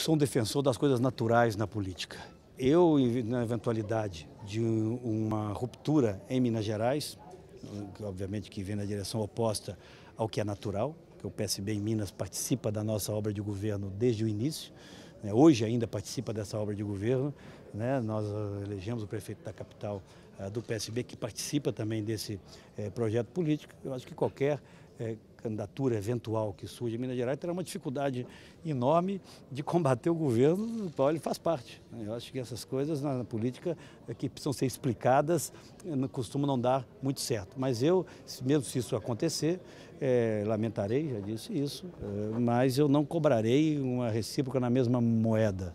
Sou um defensor das coisas naturais na política. Eu, na eventualidade de uma ruptura em Minas Gerais, obviamente que vem na direção oposta ao que é natural, que o PSB em Minas participa da nossa obra de governo desde o início, né, hoje ainda participa dessa obra de governo, né? Nós eh, elegemos o prefeito da capital eh, do PSB, que participa também desse eh, projeto político. Eu acho que qualquer candidatura eventual que surge em Minas Gerais terá uma dificuldade enorme de combater o governo do qual ele faz parte. Né. Eu acho que essas coisas na política que precisam ser explicadas costumam não dar muito certo. Mas eu, mesmo se isso acontecer, lamentarei, já disse isso, mas eu não cobrarei uma recíproca na mesma moeda.